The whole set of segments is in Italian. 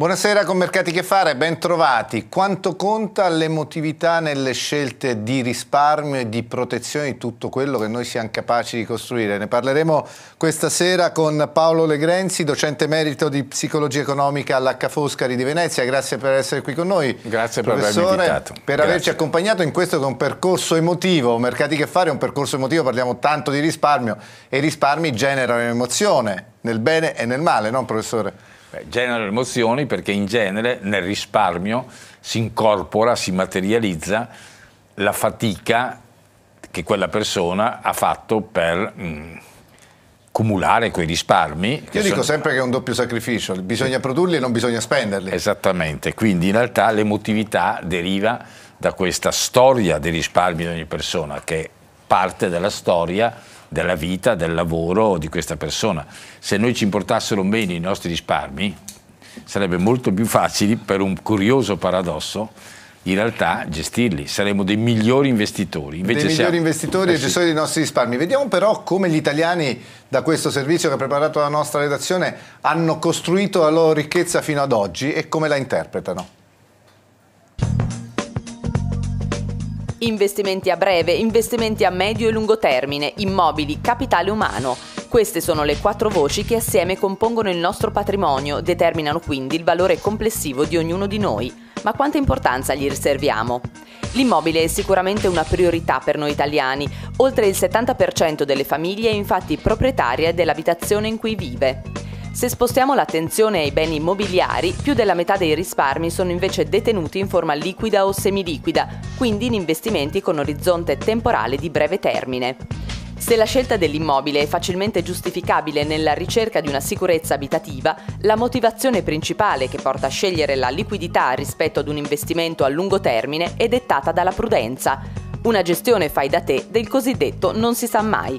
Buonasera con Mercati Che Fare, bentrovati. Quanto conta l'emotività nelle scelte di risparmio e di protezione di tutto quello che noi siamo capaci di costruire? Ne parleremo questa sera con Paolo Legrenzi, docente emerito di psicologia economica alla Foscari di Venezia. Grazie per essere qui con noi. Grazie per avermi invitato. Per Grazie. averci accompagnato in questo che è un percorso emotivo. Mercati Che Fare è un percorso emotivo, parliamo tanto di risparmio e i risparmi generano emozione nel bene e nel male, no professore? Beh, genera emozioni perché in genere nel risparmio si incorpora, si materializza la fatica che quella persona ha fatto per mh, mm, cumulare quei risparmi. Io dico sono... sempre che è un doppio sacrificio, bisogna produrli e non bisogna spenderli. Esattamente, quindi in realtà l'emotività deriva da questa storia dei risparmi di ogni persona che parte della storia della vita, del lavoro di questa persona. Se noi ci importassero meno i nostri risparmi, sarebbe molto più facile, per un curioso paradosso, in realtà gestirli, Saremmo dei migliori investitori. Invece dei siamo... migliori investitori e eh gestori dei nostri risparmi. Vediamo però come gli italiani da questo servizio che ha preparato la nostra redazione hanno costruito la loro ricchezza fino ad oggi e come la interpretano. Investimenti a breve, investimenti a medio e lungo termine, immobili, capitale umano. Queste sono le quattro voci che assieme compongono il nostro patrimonio, determinano quindi il valore complessivo di ognuno di noi. Ma quanta importanza gli riserviamo? L'immobile è sicuramente una priorità per noi italiani, oltre il 70% delle famiglie è infatti proprietaria dell'abitazione in cui vive. Se spostiamo l'attenzione ai beni immobiliari, più della metà dei risparmi sono invece detenuti in forma liquida o semiliquida, quindi in investimenti con orizzonte temporale di breve termine. Se la scelta dell'immobile è facilmente giustificabile nella ricerca di una sicurezza abitativa, la motivazione principale che porta a scegliere la liquidità rispetto ad un investimento a lungo termine è dettata dalla prudenza, una gestione fai da te del cosiddetto non si sa mai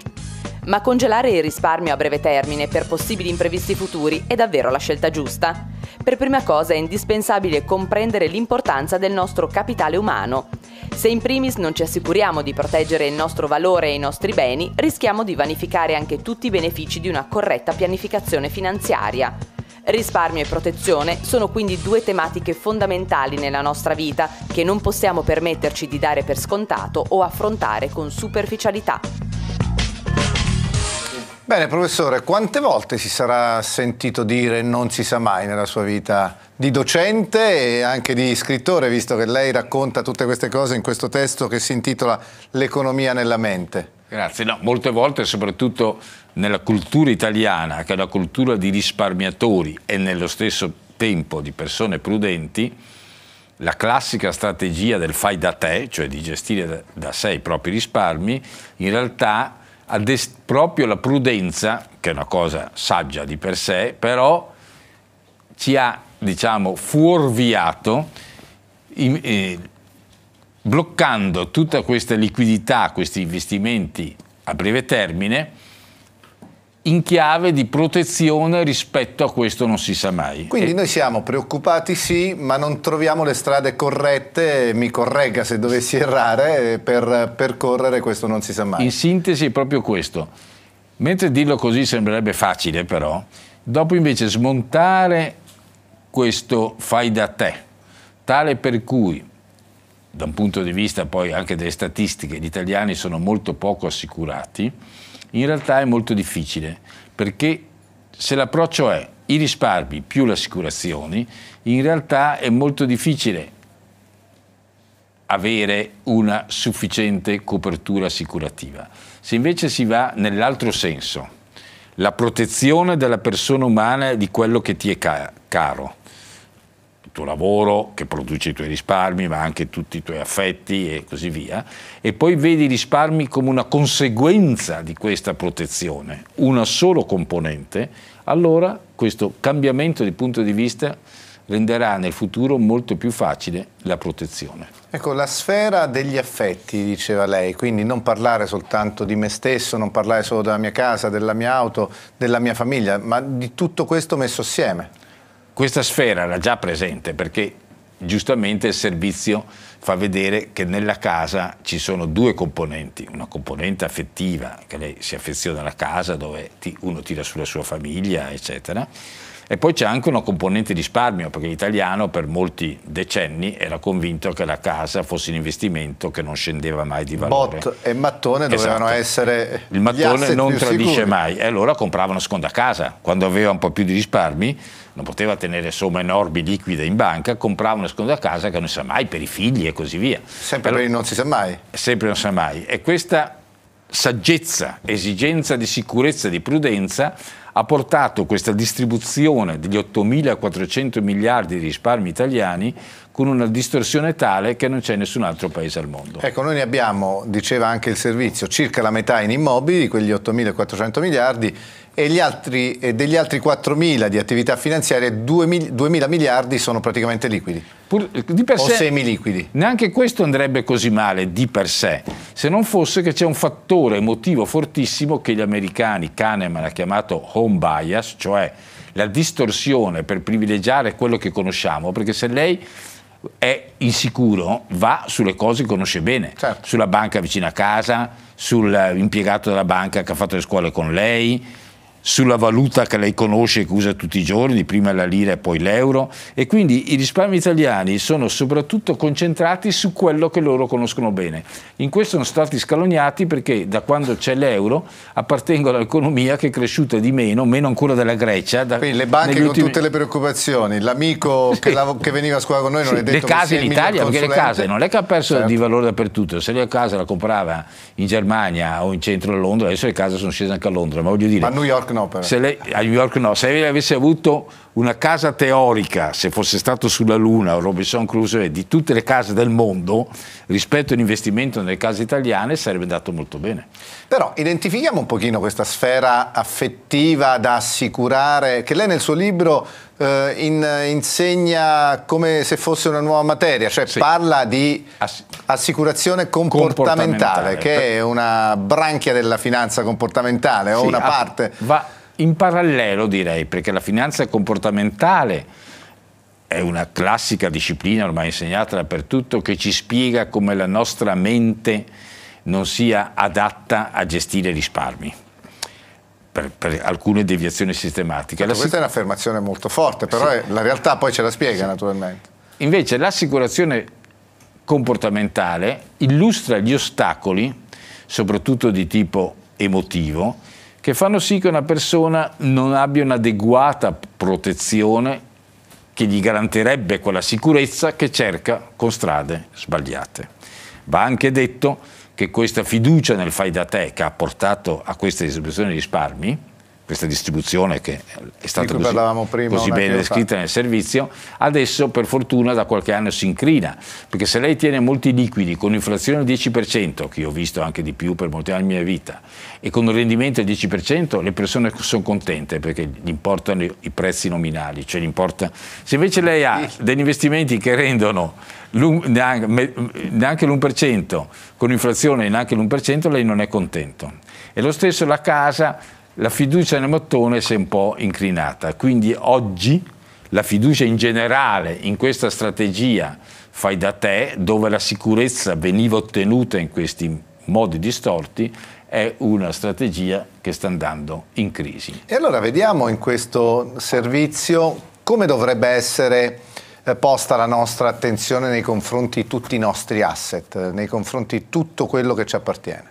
ma congelare il risparmio a breve termine per possibili imprevisti futuri è davvero la scelta giusta. Per prima cosa è indispensabile comprendere l'importanza del nostro capitale umano. Se in primis non ci assicuriamo di proteggere il nostro valore e i nostri beni, rischiamo di vanificare anche tutti i benefici di una corretta pianificazione finanziaria. Risparmio e protezione sono quindi due tematiche fondamentali nella nostra vita che non possiamo permetterci di dare per scontato o affrontare con superficialità. Bene, professore, quante volte si sarà sentito dire non si sa mai nella sua vita di docente e anche di scrittore, visto che lei racconta tutte queste cose in questo testo che si intitola L'economia nella mente? Grazie, no, molte volte, soprattutto nella cultura italiana, che è una cultura di risparmiatori e nello stesso tempo di persone prudenti, la classica strategia del fai da te, cioè di gestire da sé i propri risparmi, in realtà dest- proprio la prudenza, che è una cosa saggia di per sé, però ci ha, diciamo, fuorviato in, eh, bloccando tutta questa liquidità, questi investimenti a breve termine, in chiave di protezione rispetto a questo non si sa mai. Quindi noi siamo preoccupati sì, ma non troviamo le strade corrette, mi corregga se dovessi errare, per percorrere questo non si sa mai. In sintesi è proprio questo. Mentre dirlo così sembrerebbe facile però, dopo invece smontare questo fai da te, tale per cui da un punto di vista poi anche delle statistiche, gli italiani sono molto poco assicurati, in realtà è molto difficile perché se l'approccio è i risparmi più le assicurazioni, in realtà è molto difficile avere una sufficiente copertura assicurativa. Se invece si va nell'altro senso, la protezione della persona umana e di quello che ti è caro, il tuo lavoro che produce i tuoi risparmi, ma anche tutti i tuoi affetti e così via, e poi vedi i risparmi come una conseguenza di questa protezione, una sola componente, allora questo cambiamento di punto di vista renderà nel futuro molto più facile la protezione. Ecco, la sfera degli affetti, diceva lei, quindi non parlare soltanto di me stesso, non parlare solo della mia casa, della mia auto, della mia famiglia, ma di tutto questo messo assieme. Questa sfera era già presente perché giustamente il servizio fa vedere che nella casa ci sono due componenti, una componente affettiva, che lei si affeziona alla casa dove uno tira sulla sua famiglia, eccetera, e poi c'è anche una componente risparmio, perché l'italiano per molti decenni era convinto che la casa fosse un investimento che non scendeva mai di valore. Bot e mattone esatto. dovevano essere. Il mattone non tradisce sicuri. mai, e allora comprava una seconda casa quando aveva un po' più di risparmi non poteva tenere somme enormi liquide in banca, comprava una seconda casa che non si sa mai per i figli e così via. Sempre per il non si sa mai. Sempre non si sa mai. E questa saggezza, esigenza di sicurezza, e di prudenza ha portato questa distribuzione degli 8.400 miliardi di risparmi italiani con una distorsione tale che non c'è nessun altro paese al mondo. Ecco, noi ne abbiamo, diceva anche il servizio, circa la metà in immobili, quegli 8.400 miliardi, e altri, degli altri 4.000 di attività finanziarie 2.000 miliardi sono praticamente liquidi. Pur, o semiliquidi. Neanche questo andrebbe così male di per sé se non fosse che c'è un fattore emotivo fortissimo che gli americani, Kahneman ha chiamato home bias, cioè la distorsione per privilegiare quello che conosciamo, perché se lei è insicuro va sulle cose che conosce bene, certo. sulla banca vicino a casa, sull'impiegato della banca che ha fatto le scuole con lei, sulla valuta che lei conosce e che usa tutti i giorni, prima la lira e poi l'euro e quindi i risparmi italiani sono soprattutto concentrati su quello che loro conoscono bene. In questo sono stati scaloniati perché da quando c'è l'euro appartengono all'economia che è cresciuta di meno, meno ancora della Grecia. Da, quindi le banche con ultimi... tutte le preoccupazioni, l'amico sì. che, la, che, veniva a scuola con noi non sì. è detto Le case in Italia, perché le case non è che ha perso certo. di valore dappertutto, se lei a casa la comprava in Germania o in centro a Londra, adesso le case sono scese anche a Londra, ma voglio dire... Ma a New York a New York no, si lei avesse avuto una casa teorica, se fosse stato sulla Luna o Robinson Crusoe, di tutte le case del mondo rispetto all'investimento nelle case italiane sarebbe andato molto bene. Però identifichiamo un pochino questa sfera affettiva da assicurare, che lei nel suo libro eh, in, insegna come se fosse una nuova materia, cioè sì. parla di assicurazione comportamentale, comportamentale, che è una branchia della finanza comportamentale o sì, una parte... Va in parallelo direi, perché la finanza comportamentale è una classica disciplina ormai insegnata dappertutto che ci spiega come la nostra mente non sia adatta a gestire risparmi. Per, per, alcune deviazioni sistematiche. Ecco, questa sic- è un'affermazione molto forte, però sì. è, la realtà poi ce la spiega sì. naturalmente. Invece l'assicurazione comportamentale illustra gli ostacoli, soprattutto di tipo emotivo, che fanno sì che una persona non abbia un'adeguata protezione che gli garantirebbe quella sicurezza che cerca con strade sbagliate. Va anche detto che questa fiducia nel fai da te che ha portato a questa distribuzione di risparmi questa distribuzione che è stata così, prima, così bene descritta nel servizio, adesso per fortuna da qualche anno si incrina, perché se lei tiene molti liquidi con inflazione del 10%, che io ho visto anche di più per molti anni della mia vita, e con un rendimento del 10%, le persone sono contente perché gli importano i prezzi nominali, cioè gli importa... Se invece lei ha degli investimenti che rendono neanche l'1%, con inflazione neanche l'1%, lei non è contento. E lo stesso la casa la fiducia nel mattone si è un po' inclinata, quindi oggi la fiducia in generale in questa strategia fai da te, dove la sicurezza veniva ottenuta in questi modi distorti, è una strategia che sta andando in crisi. E allora vediamo in questo servizio come dovrebbe essere eh, posta la nostra attenzione nei confronti di tutti i nostri asset, eh, nei confronti di tutto quello che ci appartiene.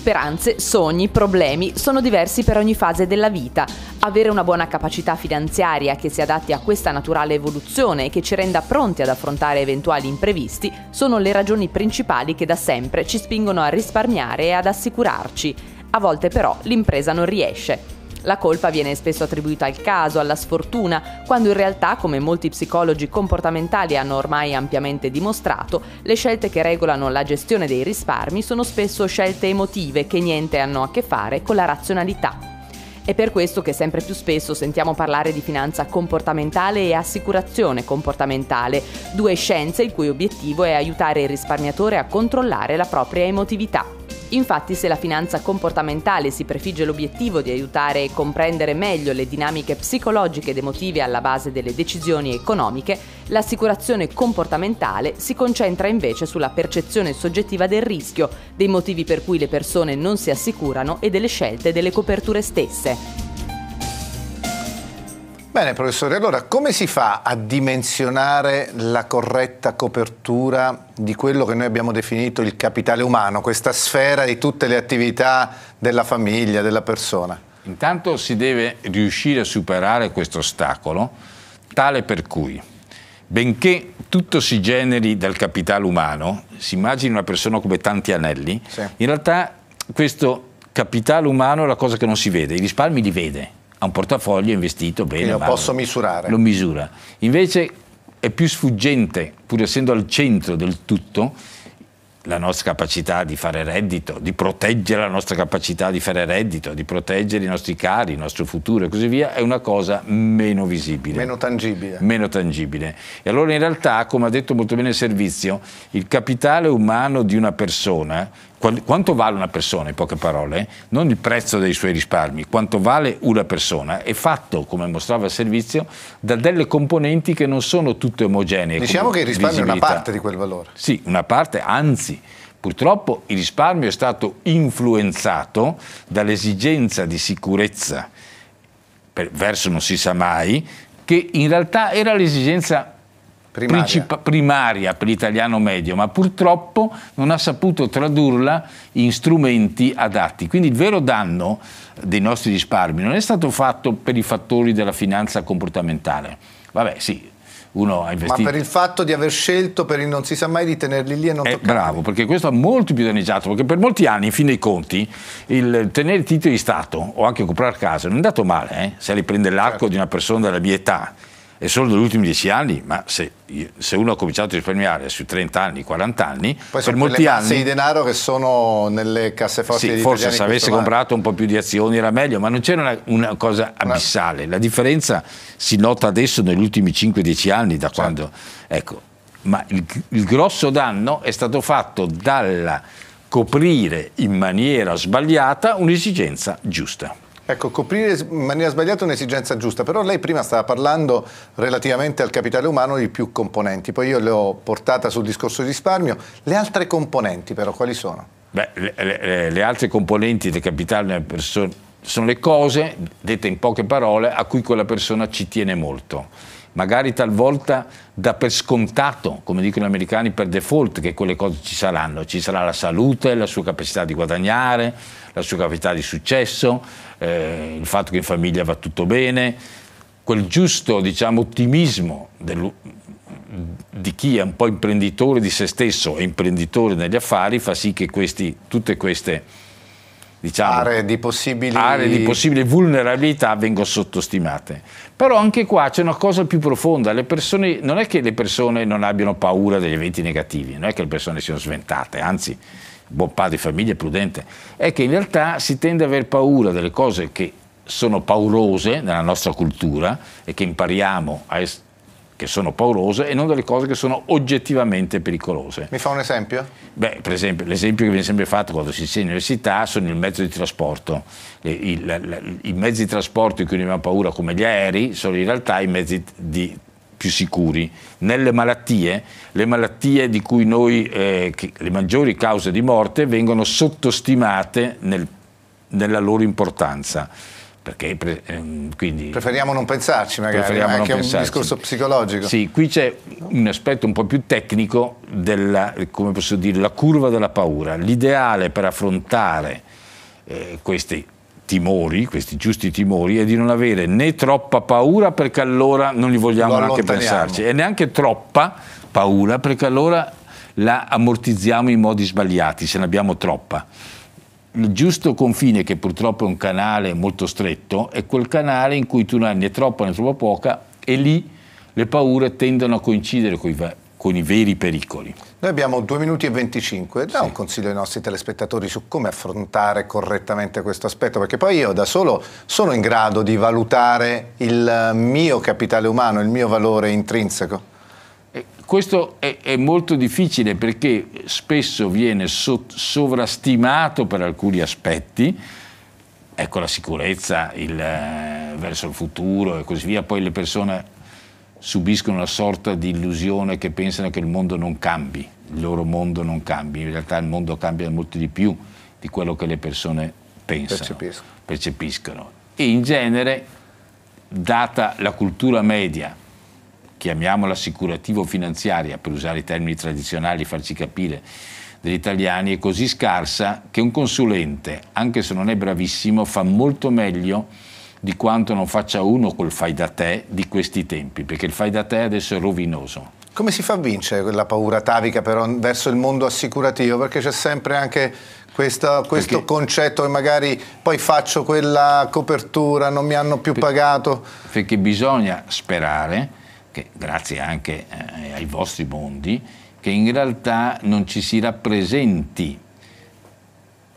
speranze, sogni, problemi sono diversi per ogni fase della vita. Avere una buona capacità finanziaria che si adatti a questa naturale evoluzione e che ci renda pronti ad affrontare eventuali imprevisti sono le ragioni principali che da sempre ci spingono a risparmiare e ad assicurarci. A volte però l'impresa non riesce. La colpa viene spesso attribuita al caso, alla sfortuna, quando in realtà, come molti psicologi comportamentali hanno ormai ampiamente dimostrato, le scelte che regolano la gestione dei risparmi sono spesso scelte emotive che niente hanno a che fare con la razionalità. È per questo che sempre più spesso sentiamo parlare di finanza comportamentale e assicurazione comportamentale, due scienze il cui obiettivo è aiutare il risparmiatore a controllare la propria emotività. Infatti, se la finanza comportamentale si prefigge l'obiettivo di aiutare e comprendere meglio le dinamiche psicologiche ed emotive alla base delle decisioni economiche, l'assicurazione comportamentale si concentra invece sulla percezione soggettiva del rischio, dei motivi per cui le persone non si assicurano e delle scelte delle coperture stesse. Bene, professore, allora come si fa a dimensionare la corretta copertura di quello che noi abbiamo definito il capitale umano, questa sfera di tutte le attività della famiglia, della persona? Intanto si deve riuscire a superare questo ostacolo, tale per cui, benché tutto si generi dal capitale umano, si immagini una persona come tanti anelli, sì. in realtà questo capitale umano è la cosa che non si vede, i risparmi li vede ha un portafoglio investito bene. Lo posso misurare. Lo misura. Invece è più sfuggente, pur essendo al centro del tutto, la nostra capacità di fare reddito, di proteggere la nostra capacità di fare reddito, di proteggere i nostri cari, il nostro futuro e così via, è una cosa meno visibile. Meno tangibile. Meno tangibile. E allora in realtà, come ha detto molto bene il servizio, il capitale umano di una persona quanto vale una persona, in poche parole, non il prezzo dei suoi risparmi, quanto vale una persona è fatto, come mostrava il servizio, da delle componenti che non sono tutte omogenee. Diciamo che il risparmio è una parte di quel valore. Sì, una parte, anzi, purtroppo il risparmio è stato influenzato dall'esigenza di sicurezza per, verso non si sa mai, che in realtà era l'esigenza primaria. primaria per l'italiano medio, ma purtroppo non ha saputo tradurla in strumenti adatti. Quindi il vero danno dei nostri risparmi non è stato fatto per i fattori della finanza comportamentale. Vabbè, sì, uno ha investito. Ma per il fatto di aver scelto, per il non si sa mai, di tenerli lì e non eh, toccarli. Bravo, perché questo ha molto più danneggiato, perché per molti anni, in fin dei conti, il tenere titoli di Stato o anche comprare casa non è andato male, eh? se li prende l'arco certo. di una persona della mia età è solo negli ultimi dieci anni, ma se, se, uno ha cominciato a risparmiare su 30 anni, 40 anni, Poi per molti anni... Poi di denaro che sono nelle casseforti sì, forse se avesse comprato un po' più di azioni era meglio, ma non c'era una, una cosa abissale. La differenza si nota adesso negli ultimi 5-10 anni da certo. quando... Ecco, ma il, il grosso danno è stato fatto dal coprire in maniera sbagliata un'esigenza giusta. Ecco, coprire in maniera sbagliata un'esigenza giusta, però lei prima stava parlando relativamente al capitale umano di più componenti, poi io le ho portata sul discorso di risparmio. Le altre componenti però quali sono? Beh, le, le, le altre componenti del capitale persona sono le cose, dette in poche parole, a cui quella persona ci tiene molto magari talvolta da per scontato, come dicono gli americani, per default che quelle cose ci saranno, ci sarà la salute, la sua capacità di guadagnare, la sua capacità di successo, eh, il fatto che in famiglia va tutto bene, quel giusto diciamo, ottimismo del, di chi è un po' imprenditore di se stesso e imprenditore negli affari fa sì che questi, tutte queste diciamo, aree, di possibili... aree di possibile vulnerabilità vengono sottostimate. Però anche qua c'è una cosa più profonda, persone, non è che le persone non abbiano paura degli eventi negativi, non è che le persone siano sventate, anzi, buon padre di famiglia è prudente, è che in realtà si tende ad aver paura delle cose che sono paurose nella nostra cultura e che impariamo a essere che sono paurose e non delle cose che sono oggettivamente pericolose. Mi fa un esempio? Beh, per esempio, l'esempio che viene sempre fatto quando si insegna all'università sono il mezzo di trasporto. I mezzi di trasporto di cui abbiamo paura, come gli aerei, sono in realtà i mezzi di più sicuri. Nelle malattie, le malattie di cui noi, eh, le maggiori cause di morte vengono sottostimate nel, nella loro importanza perché, ehm, quindi, preferiamo non pensarci magari, preferiamo anche a un discorso psicologico. Sì, qui c'è un aspetto un po' più tecnico della dire, curva della paura. L'ideale per affrontare eh, questi timori, questi giusti timori, è di non avere né troppa paura perché allora non li vogliamo neanche pensarci e neanche troppa paura perché allora la ammortizziamo in modi sbagliati, se ne abbiamo troppa il giusto confine, che purtroppo è un canale molto stretto, è quel canale in cui tu non hai né troppa né troppo poca e lì le paure tendono a coincidere con i, con i veri pericoli. Noi abbiamo 2 minuti e 25, da sì. un consiglio ai nostri telespettatori su come affrontare correttamente questo aspetto, perché poi io da solo sono in grado di valutare il mio capitale umano, il mio valore intrinseco. Questo è, è molto difficile perché spesso viene so, sovrastimato per alcuni aspetti, ecco la sicurezza il, eh, verso il futuro e così via, poi le persone subiscono una sorta di illusione che pensano che il mondo non cambi, il loro mondo non cambi, in realtà il mondo cambia molto di più di quello che le persone pensano, percepiscono. percepiscono. E in genere, data la cultura media, chiamiamola assicurativo-finanziaria, per usare i termini tradizionali e farci capire, degli italiani è così scarsa che un consulente, anche se non è bravissimo, fa molto meglio di quanto non faccia uno col fai da te di questi tempi, perché il fai da te adesso è rovinoso. Come si fa a vincere quella paura tavica però verso il mondo assicurativo? Perché c'è sempre anche questo, questo perché, concetto che magari poi faccio quella copertura, non mi hanno più per, pagato. Perché bisogna sperare, che, grazie anche eh, ai vostri mondi, che in realtà non ci si rappresenti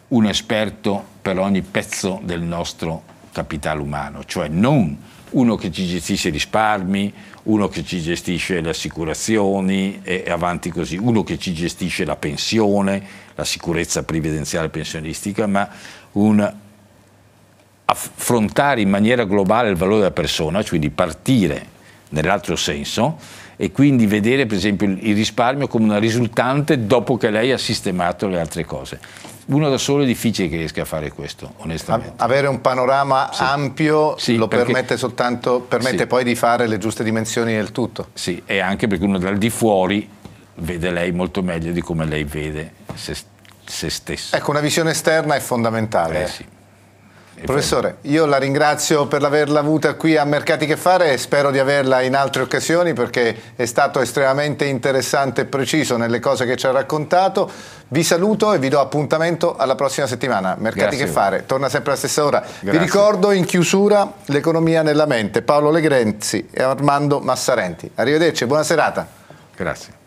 un esperto per ogni pezzo del nostro capitale umano, cioè non uno che ci gestisce i risparmi, uno che ci gestisce le assicurazioni e, avanti così, uno che ci gestisce la pensione, la sicurezza previdenziale pensionistica, ma un affrontare in maniera globale il valore della persona, cioè di partire nell'altro senso e quindi vedere per esempio il risparmio come una risultante dopo che lei ha sistemato le altre cose. Uno da solo è difficile che riesca a fare questo, onestamente. A avere un panorama sì. ampio sì, lo perché, permette soltanto, permette sì. poi di fare le giuste dimensioni del tutto. Sì, e anche perché uno dal di fuori vede lei molto meglio di come lei vede se, se stessa. Ecco, una visione esterna è fondamentale. Eh sì. Professore, io la ringrazio per averla avuta qui a Mercati Che Fare e spero di averla in altre occasioni perché è stato estremamente interessante e preciso nelle cose che ci ha raccontato. Vi saluto e vi do appuntamento alla prossima settimana. Mercati Grazie. Che Fare, torna sempre alla stessa ora. Grazie. Vi ricordo in chiusura l'economia nella mente. Paolo Legrenzi e Armando Massarenti. Arrivederci, buona serata. Grazie.